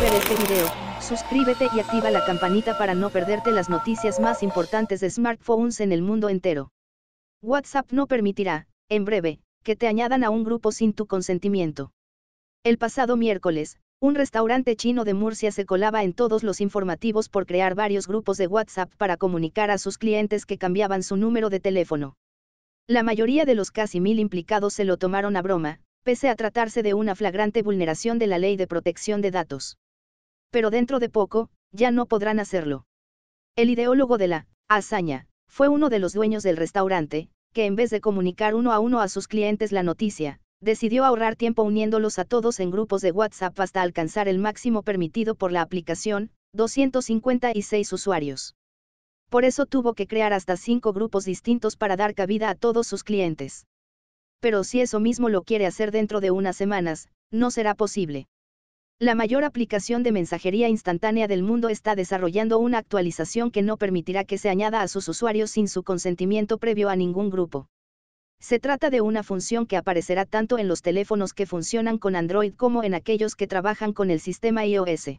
ver este video, suscríbete y activa la campanita para no perderte las noticias más importantes de smartphones en el mundo entero. WhatsApp no permitirá, en breve, que te añadan a un grupo sin tu consentimiento. El pasado miércoles, un restaurante chino de Murcia se colaba en todos los informativos por crear varios grupos de WhatsApp para comunicar a sus clientes que cambiaban su número de teléfono. La mayoría de los casi mil implicados se lo tomaron a broma, pese a tratarse de una flagrante vulneración de la ley de protección de datos pero dentro de poco, ya no podrán hacerlo. El ideólogo de la hazaña fue uno de los dueños del restaurante, que en vez de comunicar uno a uno a sus clientes la noticia, decidió ahorrar tiempo uniéndolos a todos en grupos de WhatsApp hasta alcanzar el máximo permitido por la aplicación, 256 usuarios. Por eso tuvo que crear hasta cinco grupos distintos para dar cabida a todos sus clientes. Pero si eso mismo lo quiere hacer dentro de unas semanas, no será posible. La mayor aplicación de mensajería instantánea del mundo está desarrollando una actualización que no permitirá que se añada a sus usuarios sin su consentimiento previo a ningún grupo. Se trata de una función que aparecerá tanto en los teléfonos que funcionan con Android como en aquellos que trabajan con el sistema iOS.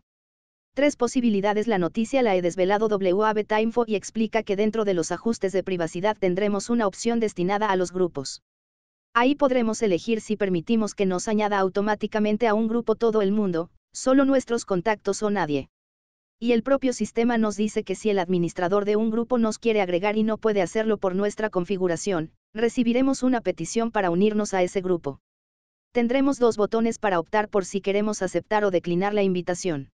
Tres posibilidades La noticia la he desvelado WAB Timefo y explica que dentro de los ajustes de privacidad tendremos una opción destinada a los grupos. Ahí podremos elegir si permitimos que nos añada automáticamente a un grupo todo el mundo, Solo nuestros contactos o nadie. Y el propio sistema nos dice que si el administrador de un grupo nos quiere agregar y no puede hacerlo por nuestra configuración, recibiremos una petición para unirnos a ese grupo. Tendremos dos botones para optar por si queremos aceptar o declinar la invitación.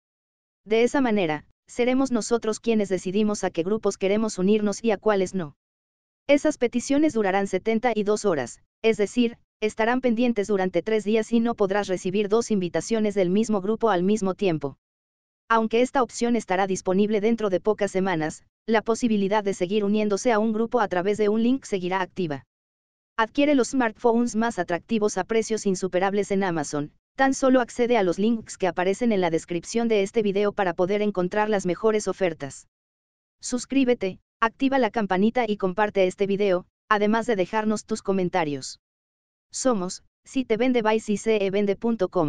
De esa manera, seremos nosotros quienes decidimos a qué grupos queremos unirnos y a cuáles no. Esas peticiones durarán 72 horas, es decir, estarán pendientes durante tres días y no podrás recibir dos invitaciones del mismo grupo al mismo tiempo. Aunque esta opción estará disponible dentro de pocas semanas, la posibilidad de seguir uniéndose a un grupo a través de un link seguirá activa. Adquiere los smartphones más atractivos a precios insuperables en Amazon. Tan solo accede a los links que aparecen en la descripción de este video para poder encontrar las mejores ofertas. Suscríbete, activa la campanita y comparte este video, además de dejarnos tus comentarios. Somos, si te vende by e vende.com.